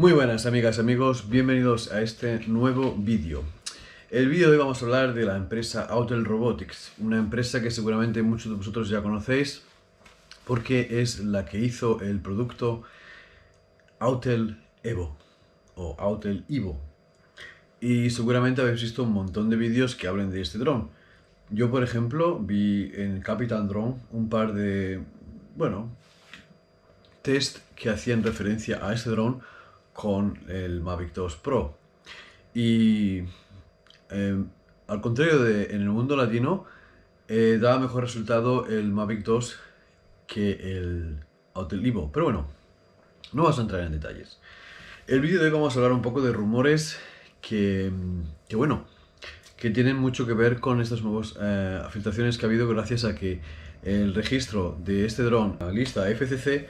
Muy buenas amigas y amigos, bienvenidos a este nuevo vídeo. El vídeo de hoy vamos a hablar de la empresa Autel Robotics, una empresa que seguramente muchos de vosotros ya conocéis porque es la que hizo el producto Autel Evo o Autel Evo. Y seguramente habéis visto un montón de vídeos que hablen de este dron. Yo, por ejemplo, vi en Capital Drone un par de, bueno, test que hacían referencia a este dron con el Mavic 2 Pro. Y em, al contrario de en el mundo latino, eh, da mejor resultado el Mavic 2 que el Hotel Evo. Pero bueno, no vamos a entrar en detalles. El vídeo de hoy vamos a hablar un poco de rumores que, bueno, que tienen mucho que ver con estas nuevas eh, filtraciones que ha habido gracias a que el registro de este dron, la lista FCC,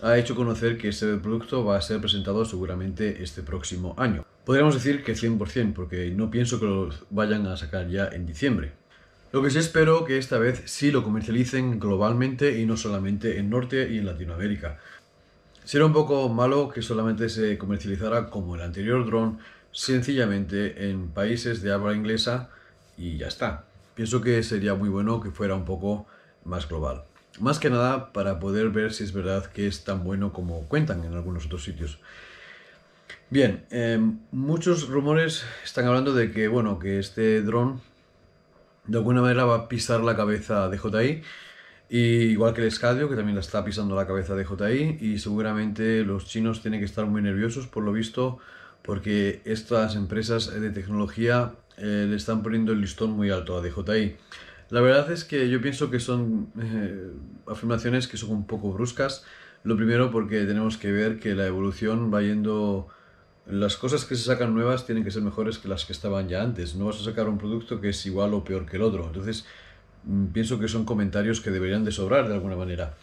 ha hecho conocer que este producto va a ser presentado seguramente este próximo año. Podríamos decir que 100%, porque no pienso que lo vayan a sacar ya en diciembre. Lo que sí espero que esta vez sí lo comercialicen globalmente y no solamente en Norte y en Latinoamérica. Será un poco malo que solamente se comercializara como el anterior dron, sencillamente en países de habla inglesa y ya está. Pienso que sería muy bueno que fuera un poco más global. Más que nada para poder ver si es verdad que es tan bueno como cuentan en algunos otros sitios. Bien, em, muchos rumores están hablando de que, bueno, que este dron de alguna manera va a pisar la cabeza de JI, y igual que el Scadio, que también la está pisando la cabeza de JI, y seguramente los chinos tienen que estar muy nerviosos por lo visto, porque estas empresas de tecnología eh, le están poniendo el listón muy alto a DJI. La verdad es que yo pienso que son eh, afirmaciones que son un poco bruscas. Lo primero porque tenemos que ver que la evolución va yendo... Las cosas que se sacan nuevas tienen que ser mejores que las que estaban ya antes. No vas a sacar un producto que es igual o peor que el otro. Entonces, mm, pienso que son comentarios que deberían de sobrar de alguna manera.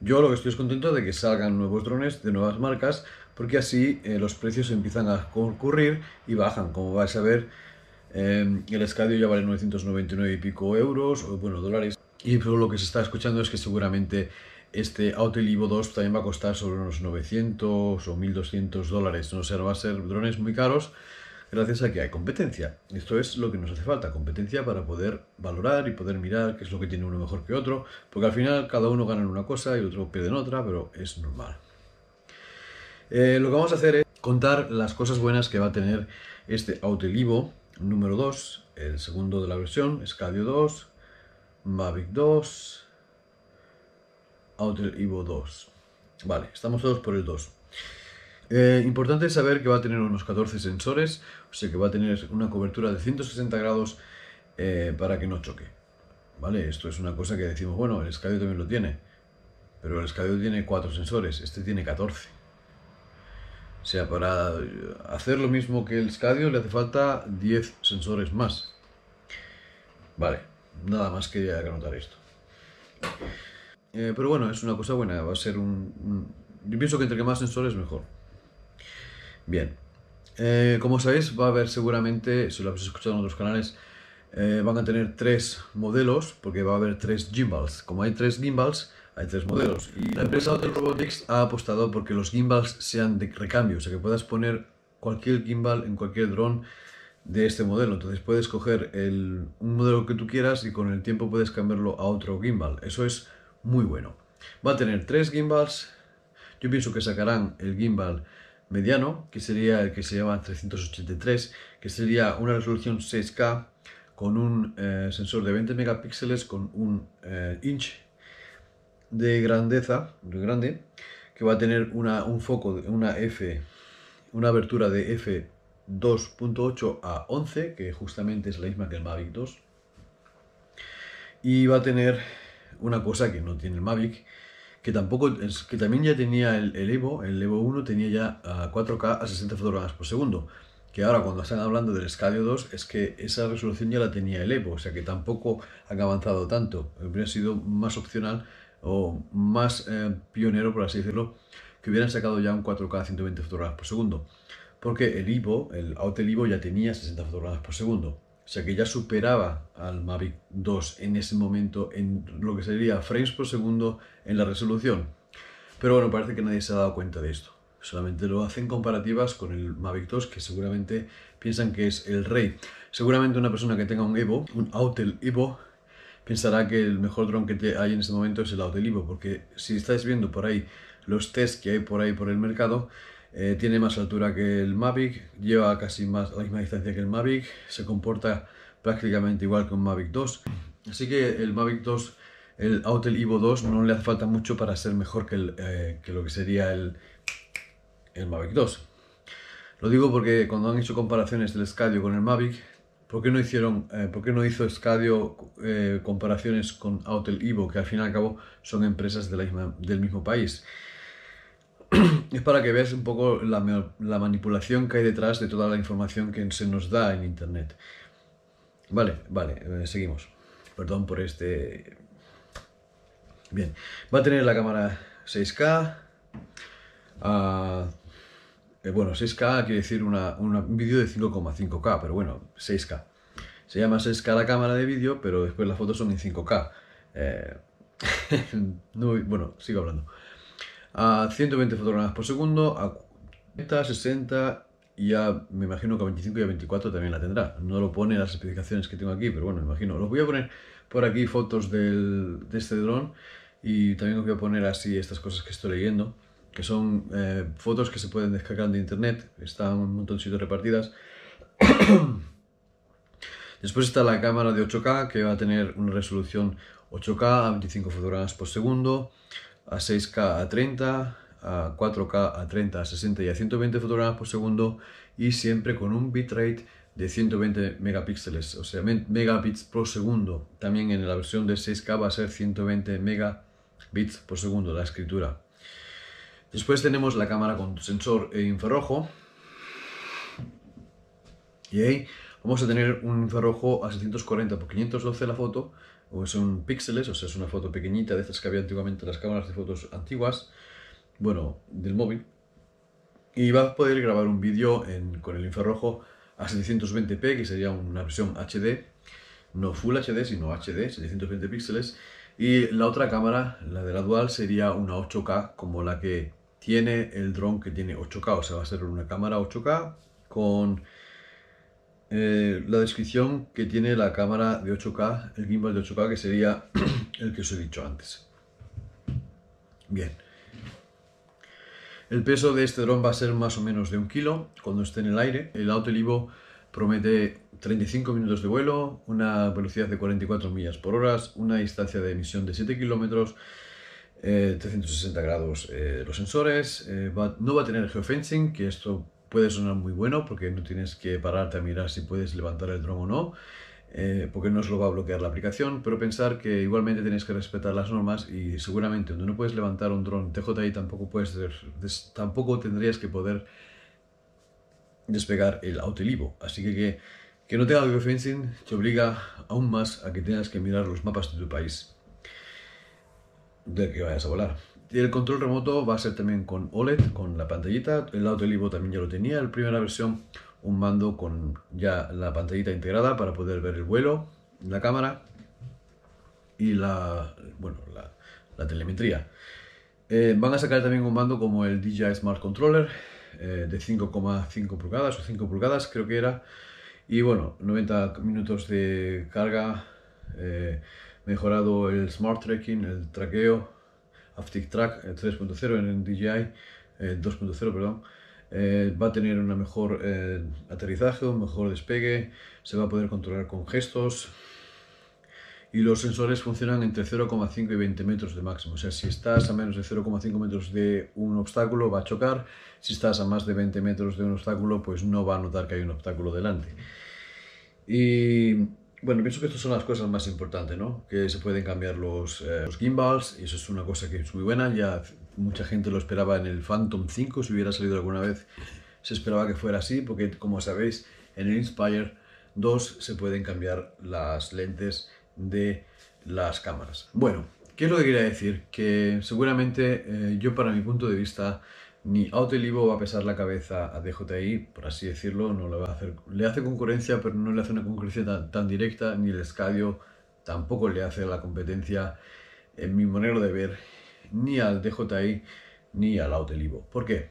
Yo lo que estoy es contento de que salgan nuevos drones de nuevas marcas, porque así eh, los precios empiezan a concurrir y bajan, como vais a ver Em, el escadio ya vale 999 y pico euros, o bueno, dólares. Y lo que se está escuchando es que seguramente este Auto Evo 2 también va a costar sobre unos 900 o 1200 dólares. No sé, va a ser drones muy caros gracias a que hay competencia. Esto es lo que nos hace falta, competencia para poder valorar y poder mirar qué es lo que tiene uno mejor que otro, porque al final cada uno gana en una cosa y el otro pierde en otra, pero es normal. Eh, lo que vamos a hacer es contar las cosas buenas que va a tener este Auto Evo número 2, el segundo de la versión, Scadio 2, Mavic 2, Outer Evo 2. Vale, estamos todos por el 2. Eh, importante saber que va a tener unos 14 sensores, o sea que va a tener una cobertura de 160 grados eh, para que no choque. Vale, esto es una cosa que decimos, bueno, el Scadio también lo tiene, pero el Scadio tiene 4 sensores, este tiene 14. O sea, para hacer lo mismo que el Scadio le hace falta 10 sensores más. Vale, nada más quería anotar esto. Eh, pero bueno, es una cosa buena, va a ser un, Yo pienso que entre más sensores mejor. Bien. Eh, como sabéis, va a haber seguramente, si lo habéis escuchado en otros canales, eh, van a tener tres modelos, porque va a haber tres gimbals. Como hay tres gimbals, hay tres modelos. Y la empresa Autor Robotics ha apostado porque los gimbals sean de recambio, o sea que puedas poner cualquier gimbal en cualquier dron de este modelo. Entonces puedes coger el, un modelo que tú quieras y con el tiempo puedes cambiarlo a otro gimbal. Eso es muy bueno. Va a tener tres gimbals. Yo pienso que sacarán el gimbal mediano, que sería el que se llama 383, que sería una resolución 6K con un eh, sensor de 20 megapíxeles, con un eh, inch de grandeza, muy grande, que va a tener una, un foco, una F, una abertura de F2.8 a 11, que justamente es la misma que el Mavic 2. Y va a tener una cosa que no tiene el Mavic, que tampoco es, que también ya tenía el, Evo, el Evo 1 tenía ya a 4K a 60 fotogramas por segundo, que ahora cuando están hablando del Scadio 2 es que esa resolución ya la tenía el Evo, o sea que tampoco han avanzado tanto, hubiera sido más opcional o más eh, pionero, por así decirlo, que hubieran sacado ya un 4K 120 fotogramas por segundo. Porque el Evo, el Autel Evo ya tenía 60 fotogramas por segundo. O sea que ya superaba al Mavic 2 en ese momento en lo que sería frames por segundo en la resolución. Pero bueno, parece que nadie se ha dado cuenta de esto. Solamente lo hacen comparativas con el Mavic 2 que seguramente piensan que es el rey. Seguramente una persona que tenga un Evo, un Autel Evo, pensará que el mejor dron que hay en este momento es el Autelivo, porque si estáis viendo por ahí los test que hay por ahí por el mercado, eh, tiene más altura que el Mavic, lleva casi más, la misma distancia que el Mavic, se comporta prácticamente igual que un Mavic 2, así que el Mavic 2 el Autel Evo 2 no le hace falta mucho para ser mejor que, eh, lo que sería el, el, Mavic 2. Lo digo porque cuando han hecho comparaciones del Scadio con el Mavic, ¿Por qué no, hicieron, eh, no hizo Scadio eh, comparaciones con Hotel Ivo, que al fin y al cabo son empresas del mismo país? es para que veas un poco la, manipulación que hay detrás de toda la información que se nos da en Internet. Vale, vale, eh, seguimos. Perdón por este... Bien, va a tener la cámara 6K, eh, bueno, 6K quiere decir un vídeo de 5,5K, pero bueno, 6K. Se llama 6K la cámara de vídeo, pero después las fotos son en 5K. Eh, bueno, sigo hablando. A 120 fotogramas por segundo, a 40, 60 y a, me imagino que a 25 y a 24 también la tendrá. No lo pone las especificaciones que tengo aquí, pero bueno, me imagino. Los voy a poner por aquí fotos de este dron y también os voy a poner así estas cosas que estoy leyendo que son eh, fotos que se pueden descargar de internet, están un montón repartidas. Después está la cámara de 8K, que va a tener una resolución 8K a 25 fotogramas por segundo, a 6K a 30, a 4K a 30, a 60 y a 120 fotogramas por segundo, y siempre con un bitrate de 120 megapíxeles, o sea, megabits por segundo. También en la versión de 6K va a ser 120 megabits por segundo la escritura. Después tenemos la cámara con sensor e infrarrojo. Y ahí vamos a tener un infrarrojo a 640 x 512 la foto, o son píxeles, o sea, es una foto pequeñita de estas que había antiguamente las cámaras de fotos antiguas, bueno, del móvil. Y va a poder grabar un vídeo con el infrarrojo a 720p, que sería una versión HD, no Full HD, sino HD, 720 píxeles. Y la otra cámara, la de la Dual, sería una 8K como la que tiene el dron que tiene 8K, o sea, va a ser una cámara 8K con eh, la descripción que tiene la cámara de 8K, el gimbal de 8K, que sería el que os he dicho antes. Bien. El peso de este dron va a ser más o menos de un kilo cuando esté en el aire. El auto Elivo promete 35 minutos de vuelo, una velocidad de 44 millas por hora, una distancia de emisión de 7 kilómetros, 360 eh, grados eh, los sensores, eh, no va a tener geofencing, que esto puede sonar muy bueno porque no tienes que pararte a mirar si puedes levantar el dron o no, porque no se lo va a bloquear la aplicación, pero pensar que igualmente tienes que respetar las normas y seguramente donde no puedes levantar un dron TJI tampoco, puedes, tampoco tendrías que poder despegar el autolivo. Así que, que que no tenga geofencing te obliga aún más a que tengas que mirar los mapas de tu país de que vayas a volar. Y el control remoto va a ser también con OLED, con la pantallita. El lado del Evo también ya lo tenía. La primera versión, un mando con ya la pantallita integrada para poder ver el vuelo, la cámara y la, bueno, la, telemetría. Eh, van a sacar también un mando como el DJI Smart Controller eh, de 5,5 pulgadas o 5 pulgadas creo que era. Y bueno, 90 minutos de carga. Eh, mejorado el smart tracking, el traqueo, Aptic Track 3.0 eh, en DJI, 2.0, eh, perdón. Eh, va a tener un mejor aterrizaje, un mejor despegue, se va a poder controlar con gestos y los sensores funcionan entre 0,5 y 20 metros de máximo. O sea, si estás a menos de 0,5 metros de un obstáculo va a chocar, si estás a más de 20 metros de un obstáculo pues no va a notar que hay un obstáculo delante. Y bueno, pienso que estas son las cosas más importantes, ¿no? Que se pueden cambiar eh, los, gimbals, y eso es una cosa que es muy buena. Ya mucha gente lo esperaba en el Phantom 5, si hubiera salido alguna vez, se esperaba que fuera así, porque como sabéis, en el Inspire 2 se pueden cambiar las lentes de las cámaras. Bueno, ¿qué es lo que quería decir? Que seguramente eh, yo para mi punto de vista ni Autolivo va a pesar la cabeza a DJI, por así decirlo, no le va a hacer, le hace concurrencia, pero no le hace una concurrencia tan, directa, ni el Scadio tampoco le hace la competencia, en mi manera de ver, ni al DJI ni al Autolivo. ¿Por qué?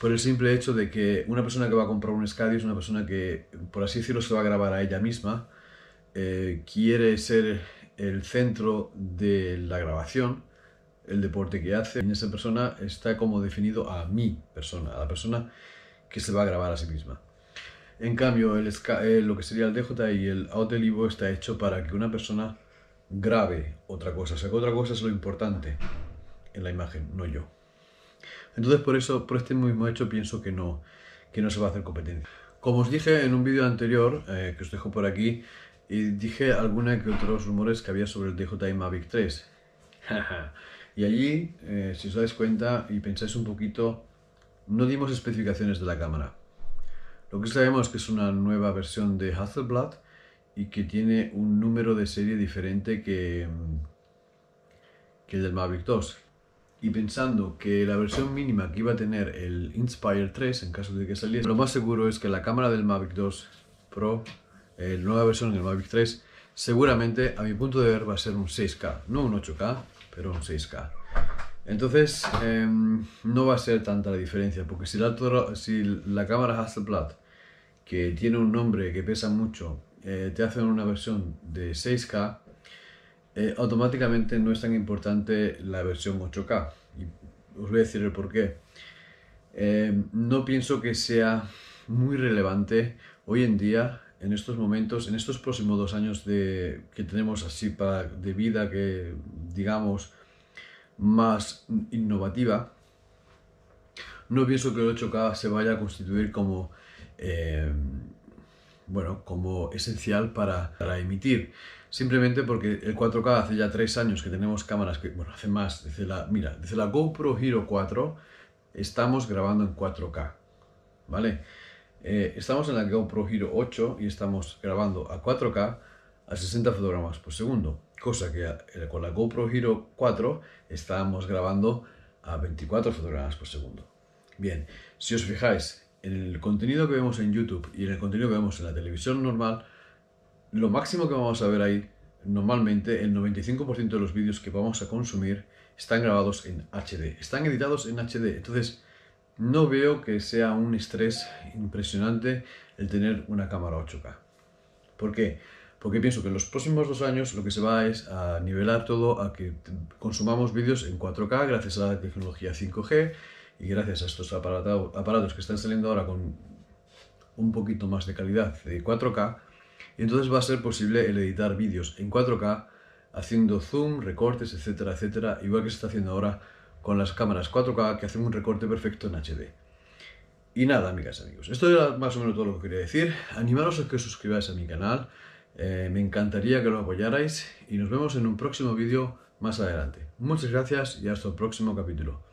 Por el simple hecho de que una persona que va a comprar un Scadio es una persona que, por así decirlo, se va a grabar a ella misma, eh, quiere ser el centro de la grabación, el deporte que hace. En esa persona está como definido a mi persona, a la persona que se va a grabar a sí misma. En cambio, eh, lo que sería el DJ y el Evo está hecho para que una persona grabe otra cosa. O sea, que otra cosa es lo importante en la imagen, no yo. Entonces, por eso, por este mismo hecho, pienso que no, que no se va a hacer competencia. Como os dije en un vídeo anterior, eh, que os dejo por aquí, y eh, dije alguna que otros rumores que había sobre el DJI Mavic 3. Y allí, eh, si os dais cuenta y pensáis un poquito, no dimos especificaciones de la cámara. Lo que sabemos es que es una nueva versión de Hasselblad y que tiene un número de serie diferente que, mm, que el del Mavic 2. Y pensando que la versión mínima que iba a tener el Inspire 3, en caso de que saliese, lo más seguro es que la cámara del Mavic 2 Pro, eh, la nueva versión del Mavic 3, seguramente a mi punto de ver va a ser un 6K, no un 8K, pero un 6K. Entonces em, no va a ser tanta la diferencia, porque si la, si la cámara Hasselblad, que tiene un nombre que pesa mucho, eh, te hacen una versión de 6K, eh, automáticamente no es tan importante la versión 8K. Y os voy a decir el por qué. Em, no pienso que sea muy relevante hoy en día en estos momentos, en estos próximos dos años de, que tenemos así para, de vida, que digamos más innovativa, no pienso que el 8K se vaya a constituir como, eh, bueno, como esencial para, emitir. Simplemente porque el 4K hace ya tres años que tenemos cámaras que, bueno, hace más, desde la, mira, desde la GoPro Hero 4 estamos grabando en 4K, ¿vale? Eh, estamos en la GoPro Hero 8 y estamos grabando a 4K a 60 fotogramas por segundo, cosa que eh, con la GoPro Hero 4 estamos grabando a 24 fotogramas por segundo. Bien, si os fijáis, en el contenido que vemos en YouTube y en el contenido que vemos en la televisión normal, lo máximo que vamos a ver ahí, normalmente el 95% de los vídeos que vamos a consumir están grabados en HD, están editados en HD. Entonces, no veo que sea un estrés impresionante el tener una cámara 8K. ¿Por qué? Porque pienso que en los próximos dos años lo que se va es a nivelar todo, a que consumamos vídeos en 4K gracias a la tecnología 5G y gracias a estos aparatos que están saliendo ahora con un poquito más de calidad de 4K. Y entonces va a ser posible el editar vídeos en 4K haciendo zoom, recortes, etcétera, etcétera, igual que se está haciendo ahora con las cámaras 4K que hacen un recorte perfecto en HD. Y nada, amigas y amigos, esto era más o menos todo lo que quería decir. Animaros a que os suscribáis a mi canal, eh, me encantaría que lo apoyarais y nos vemos en un próximo vídeo más adelante. Muchas gracias y hasta el próximo capítulo.